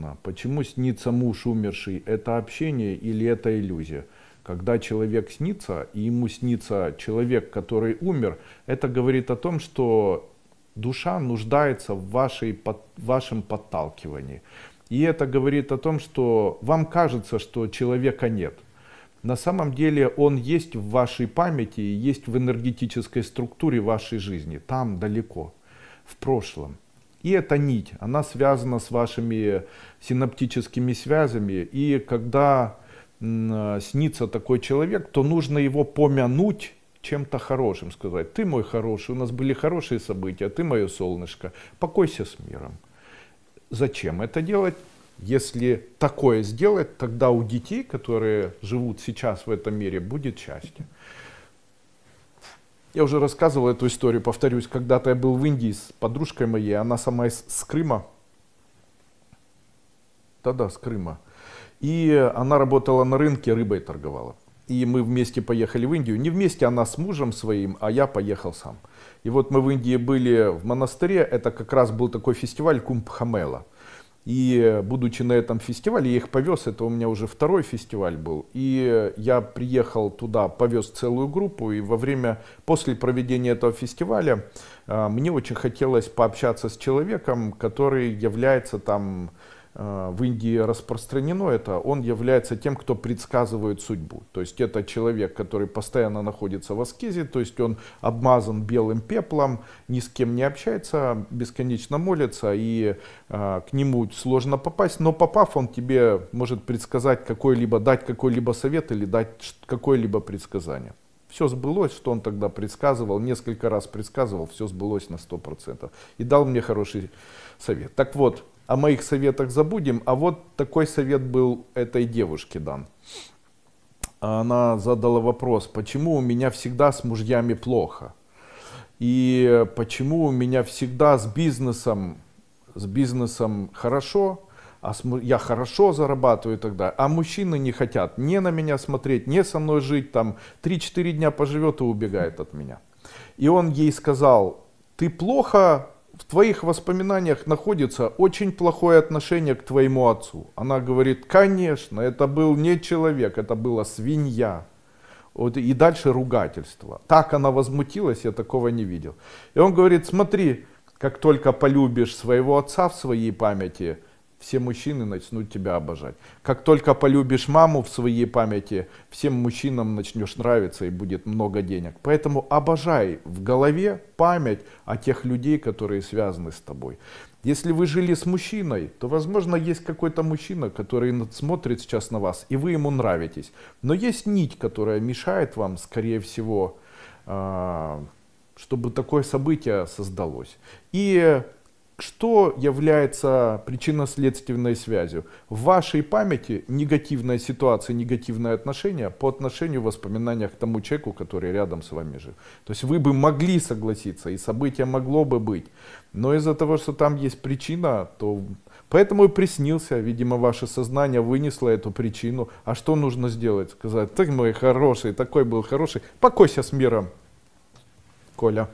нужно? Почему снится муж умерший? Это общение или это иллюзия? Когда человек снится, и ему снится человек, который умер, это говорит о том, что душа нуждается в вашей, под, вашем подталкивании. И это говорит о том, что вам кажется, что человека нет. На самом деле он есть в вашей памяти, есть в энергетической структуре вашей жизни, там далеко, в прошлом. И эта нить, она связана с вашими синаптическими связями. И когда снится такой человек, то нужно его помянуть чем-то хорошим, сказать, ты мой хороший, у нас были хорошие события, ты мое солнышко, покойся с миром. Зачем это делать? Если такое сделать, тогда у детей, которые живут сейчас в этом мире, будет счастье. Я уже рассказывал эту историю, повторюсь. Когда-то я был в Индии с подружкой моей, она сама из, с Крыма. Да-да, с Крыма. И она работала на рынке, рыбой торговала. И мы вместе поехали в Индию. Не вместе, она с мужем своим, а я поехал сам. И вот мы в Индии были в монастыре, это как раз был такой фестиваль Кумбхамела. И э, будучи на этом фестивале, я их повез, это у меня уже второй фестиваль был. И э, я приехал туда, повез целую группу, и во время, после проведения этого фестиваля, э, мне очень хотелось пообщаться с человеком, который является там Э, в Индии распространено это, он является тем, кто предсказывает судьбу. То есть это человек, который постоянно находится в аскезе, то есть он обмазан белым пеплом, ни с кем не общается, бесконечно молится, и э, к нему сложно попасть, но попав, он тебе может предсказать какой-либо, дать какой-либо совет или дать какое-либо предсказание. Все сбылось, что он тогда предсказывал, несколько раз предсказывал, все сбылось на 100%. И дал мне хороший совет. Так вот, о моих советах забудем, а вот такой совет был этой девушке дан. Она задала вопрос, почему у меня всегда с мужьями плохо? И почему у меня всегда с бизнесом, с бизнесом хорошо, а с, я хорошо зарабатываю тогда, а мужчины не хотят не на меня смотреть, не со мной жить, там 3-4 дня поживет и убегает от меня. И он ей сказал, ты плохо в твоих воспоминаниях находится очень плохое отношение к твоему отцу. Она говорит, конечно, это был не человек, это была свинья. Вот, и дальше ругательство. Так она возмутилась, я такого не видел. И он говорит, смотри, как только полюбишь своего отца в своей памяти, все мужчины начнут тебя обожать. Как только полюбишь маму в своей памяти, всем мужчинам начнешь нравиться и будет много денег. Поэтому обожай в голове память о тех людей, которые связаны с тобой. Если вы жили с мужчиной, то, возможно, есть какой-то мужчина, который смотрит сейчас на вас, и вы ему нравитесь. Но есть нить, которая мешает вам, скорее всего, а, чтобы такое событие создалось. И что является причинно-следственной связью? В вашей памяти негативная ситуация, негативное отношение по отношению воспоминания к тому человеку, который рядом с вами жив. То есть вы бы могли согласиться, и событие могло бы быть. Но из-за того, что там есть причина, то... Поэтому и приснился, видимо, ваше сознание вынесло эту причину. А что нужно сделать? Сказать, ты мой хороший, такой был хороший, покойся с миром, Коля.